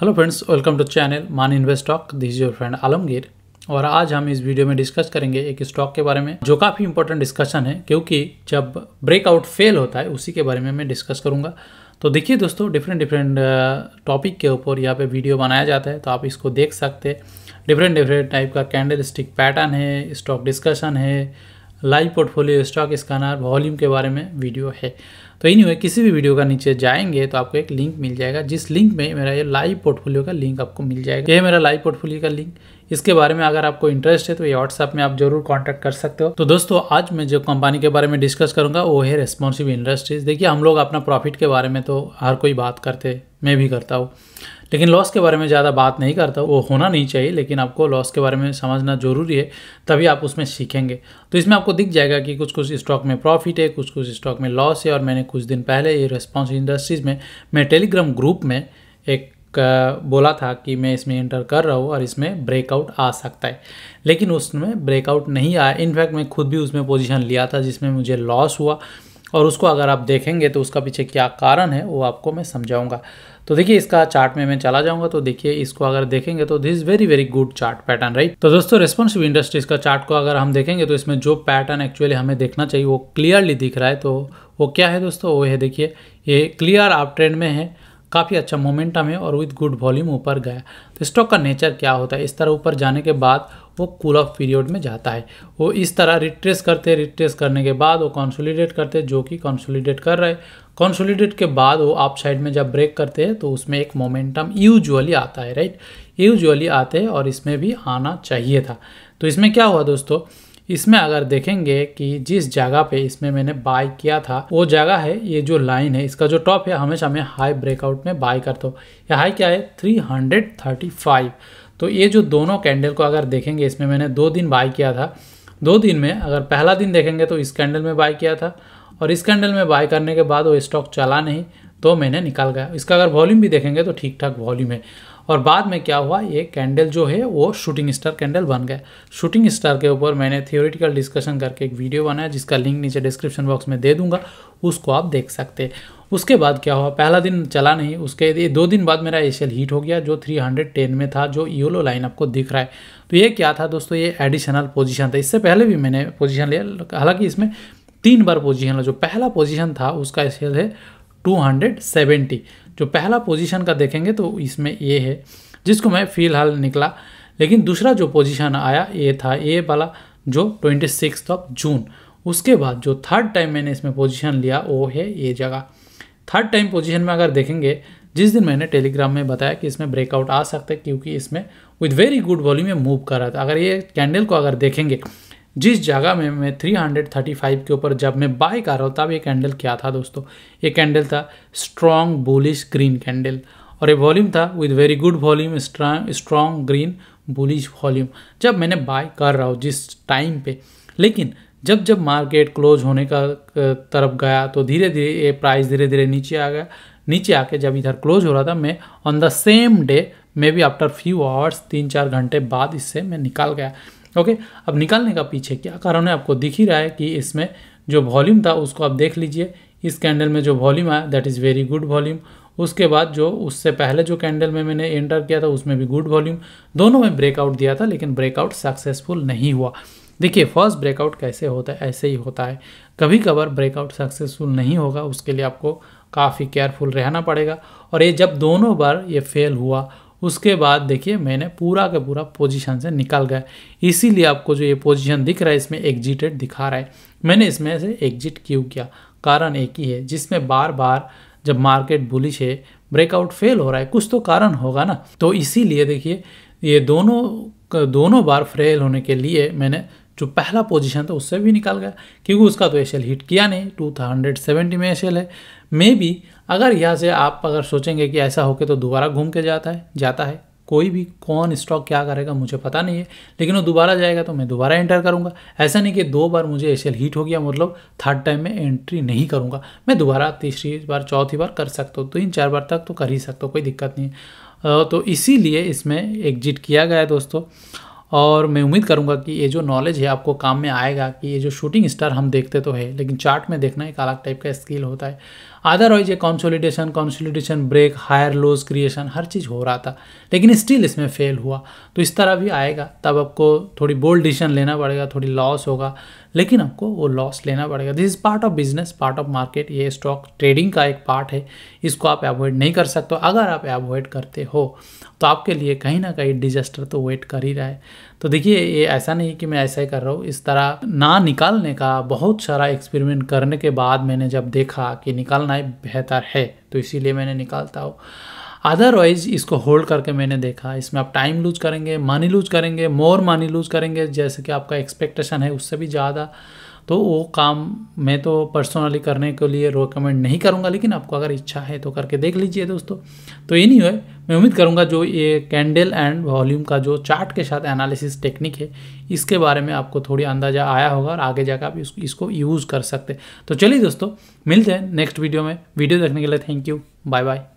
hello friends welcome to channel Maan invest stock this is your friend Alamgir और आज हम इस वीडियो में डिस्कस करेंगे एक स्टॉक के बारे में जो काफ़ी इंपॉर्टेंट डिस्कशन है क्योंकि जब ब्रेकआउट फेल होता है उसी के बारे में मैं डिस्कस करूंगा तो देखिए दोस्तों डिफरेंट डिफरेंट टॉपिक के ऊपर यहाँ पे वीडियो बनाया जाता है तो आप इसको देख सकते हैं डिफरेंट डिफरेंट टाइप का कैंडल स्टिक पैटर्न है स्टॉक डिस्कशन है live portfolio stock scanner volume के बारे में वीडियो है तो इन किसी भी वीडियो का नीचे जाएंगे तो आपको एक लिंक मिल जाएगा जिस लिंक में मेरा ये लाइव पोर्टफोलियो का लिंक आपको मिल जाएगा ये मेरा लाइव पोर्टफोलियो का लिंक इसके बारे में अगर आपको इंटरेस्ट है तो ये व्हाट्सएप में आप जरूर कॉन्टैक्ट कर सकते हो तो दोस्तों आज मैं जो कंपनी के बारे में डिस्कस करूंगा वो है रेस्पॉन्सिव इंडस्ट्रीज देखिए हम लोग अपना प्रॉफिट के बारे में तो हर कोई बात करते मैं भी करता हूँ लेकिन लॉस के बारे में ज़्यादा बात नहीं करता वो होना नहीं चाहिए लेकिन आपको लॉस के बारे में समझना ज़रूरी है तभी आप उसमें सीखेंगे तो इसमें आपको दिख जाएगा कि कुछ कुछ स्टॉक में प्रॉफिट है कुछ कुछ स्टॉक में लॉस है और मैंने कुछ दिन पहले ये रेस्पॉन्स इंडस्ट्रीज़ में मैं टेलीग्राम ग्रुप में एक बोला था कि मैं इसमें इंटर कर रहा हूँ और इसमें ब्रेकआउट आ सकता है लेकिन उसमें ब्रेकआउट नहीं आया इनफैक्ट मैं खुद भी उसमें पोजीशन लिया था जिसमें मुझे लॉस हुआ और उसको अगर आप देखेंगे तो उसका पीछे क्या कारण है वो आपको मैं समझाऊंगा तो देखिए इसका चार्ट में मैं चला जाऊंगा तो देखिए इसको अगर देखेंगे तो this very very good chart pattern right तो दोस्तों रेस्पॉन्सिव इंडस्ट्रीज का चार्ट को अगर हम देखेंगे तो इसमें जो पैटर्न एक्चुअली हमें देखना चाहिए वो क्लियरली दिख रहा है तो वो क्या है दोस्तों वो है देखिए ये क्लियर आप ट्रेंड में है काफ़ी अच्छा मोमेंटम है और विद गुड वॉल्यूम ऊपर गया तो स्टॉक का नेचर क्या होता है इस तरह ऊपर जाने के बाद वो कूल ऑफ पीरियड में जाता है वो इस तरह रिट्रेस करते रिट्रेस करने के बाद वो कॉन्सोलीडेट करते जो कि कॉन्सोलीडेट कर रहे कॉन्सोलीडेट के बाद वो आप साइड में जब ब्रेक करते हैं तो उसमें एक मोमेंटम यूजुअली आता है राइट यूजुअली आते हैं और इसमें भी आना चाहिए था तो इसमें क्या हुआ दोस्तों इसमें अगर देखेंगे कि जिस जगह पे इसमें मैंने बाय किया था वो जगह है ये जो लाइन है इसका जो टॉप है हमेशा मैं हाई ब्रेकआउट में बाय करता हूँ यह हाई क्या है 335 तो ये जो दोनों कैंडल को अगर देखेंगे इसमें मैंने दो दिन बाई किया था दो दिन में अगर पहला दिन देखेंगे तो इस कैंडल में बाई किया था और इस कैंडल में बाय करने के बाद वो स्टॉक चला नहीं तो मैंने निकाल गया इसका अगर वॉल्यूम भी देखेंगे तो ठीक ठाक वॉल्यूम है और बाद में क्या हुआ ये कैंडल जो है वो शूटिंग स्टार कैंडल बन गया शूटिंग स्टार के ऊपर मैंने थियोरिटिकल डिस्कशन करके एक वीडियो बनाया जिसका लिंक नीचे डिस्क्रिप्शन बॉक्स में दे दूंगा उसको आप देख सकते हैं उसके बाद क्या हुआ पहला दिन चला नहीं उसके दो दिन बाद मेरा एशियल हीट हो गया जो 310 में था जो योलो लाइन आपको दिख रहा है तो ये क्या था दोस्तों ये एडिशनल पोजीशन था इससे पहले भी मैंने पोजीशन लिया हालांकि इसमें तीन बार पोजीशन लिया जो पहला पोजीशन था उसका एशियल है 270 जो पहला पोजीशन का देखेंगे तो इसमें ए है जिसको मैं फ़िलहाल निकला लेकिन दूसरा जो पोजीशन आया ए था ए वाला जो ट्वेंटी सिक्स ऑफ जून उसके बाद जो थर्ड टाइम मैंने इसमें पोजीशन लिया वो है ये जगह थर्ड टाइम पोजीशन में अगर देखेंगे जिस दिन मैंने टेलीग्राम में बताया कि इसमें ब्रेकआउट आ सकता है क्योंकि इसमें विद वेरी गुड वॉल्यूम में मूव कर रहा था अगर ये कैंडल को अगर देखेंगे जिस जगह में मैं 335 के ऊपर जब मैं बाय कर रहा हूँ तब ये कैंडल क्या था दोस्तों ये कैंडल था स्ट्रॉन्ग बुलिश ग्रीन कैंडल और ये वॉल्यूम था with very good volume strong green bullish volume जब मैंने बाय कर रहा हूँ जिस टाइम पे लेकिन जब जब मार्केट क्लोज होने का तरफ गया तो धीरे धीरे ये प्राइस धीरे धीरे नीचे आ गया नीचे आके जब इधर क्लोज हो रहा था मैं on the same day may be after few hours तीन चार घंटे बाद इससे मैं निकाल गया ओके अब निकालने का पीछे क्या कारण है आपको दिख ही रहा है कि इसमें जो वॉल्यूम था उसको आप देख लीजिए इस कैंडल में जो वॉल्यूम आया that is very good volume उसके बाद जो उससे पहले जो कैंडल में मैंने एंटर किया था उसमें भी गुड वॉल्यूम दोनों में ब्रेकआउट दिया था लेकिन ब्रेकआउट सक्सेसफुल नहीं हुआ देखिए फर्स्ट ब्रेकआउट कैसे होता है ऐसे ही होता है कभी कभार ब्रेकआउट सक्सेसफुल नहीं होगा उसके लिए आपको काफ़ी केयरफुल रहना पड़ेगा और ये जब दोनों बार ये फेल हुआ उसके बाद देखिए मैंने पूरा का पूरा पोजीशन से निकल गया इसीलिए आपको जो ये पोजीशन दिख रहा है इसमें एग्जिटेड दिखा रहा है मैंने इसमें से एग्जिट क्यों किया कारण एक ही है जिसमें बार बार जब मार्केट बुलिश है ब्रेकआउट फेल हो रहा है कुछ तो कारण होगा ना तो इसीलिए देखिए ये दोनों दोनों बार फेल होने के लिए मैंने जो पहला पोजीशन था उससे भी निकल गया क्योंकि उसका तो एशल हिट किया नहीं टू सेवेंटी में एशल है मे बी अगर यहाँ से आप अगर सोचेंगे कि ऐसा होके तो दोबारा घूम के जाता है जाता है कोई भी कौन स्टॉक क्या करेगा मुझे पता नहीं है लेकिन वो दोबारा जाएगा तो मैं दोबारा एंटर करूँगा ऐसा नहीं कि दो बार मुझे एशियल हीट हो गया मतलब थर्ड टाइम में एंट्री नहीं करूँगा मैं दोबारा तीसरी बार चौथी बार कर सकता हूँ तीन तो चार बार तक तो कर ही सकता हूँ कोई दिक्कत नहीं है तो इसीलिए इसमें एग्जिट किया गया है दोस्तों और मैं उम्मीद करूंगा कि ये जो नॉलेज है आपको काम में आएगा कि ये जो शूटिंग स्टार हम देखते तो है लेकिन चार्ट में देखना एक अलग टाइप का स्किल होता है अदरवाइज ये consolidation consolidation break higher lows creation हर चीज़ हो रहा था लेकिन स्टिल इसमें फेल हुआ तो इस तरह भी आएगा तब आपको थोड़ी बोल्ड डिसीजन लेना पड़ेगा थोड़ी लॉस होगा लेकिन आपको वो लॉस लेना पड़ेगा this is part of business part of market ये स्टॉक ट्रेडिंग का एक पार्ट है इसको आप एवॉइड नहीं कर सकते अगर आप एवॉइड करते हो तो आपके लिए कहीं ना कहीं डिजास्टर तो वेट कर ही रहा है तो देखिए ये ऐसा नहीं कि मैं ऐसा ही कर रहा हूँ इस तरह ना निकालने का बहुत सारा एक्सपेरिमेंट करने के बाद मैंने जब देखा कि निकालना ही बेहतर है तो इसीलिए मैंने निकालता हूँ अदरवाइज इसको होल्ड करके मैंने देखा इसमें आप टाइम लूज करेंगे मनी लूज करेंगे मोर मनी लूज करेंगे जैसे कि आपका एक्सपेक्टेशन है उससे भी ज़्यादा तो वो काम मैं तो पर्सनली करने के लिए रिकमेंड नहीं करूँगा लेकिन आपको अगर इच्छा है तो करके देख लीजिए दोस्तों तो ये नहीं है मैं उम्मीद करूँगा जो ये कैंडल एंड वॉल्यूम का जो चार्ट के साथ एनालिसिस टेक्निक है इसके बारे में आपको थोड़ी अंदाज़ा आया होगा और आगे जाकर आप इसको यूज़ कर सकते तो चलिए दोस्तों मिलते हैं नेक्स्ट वीडियो में वीडियो देखने के लिए थैंक यू बाय बाय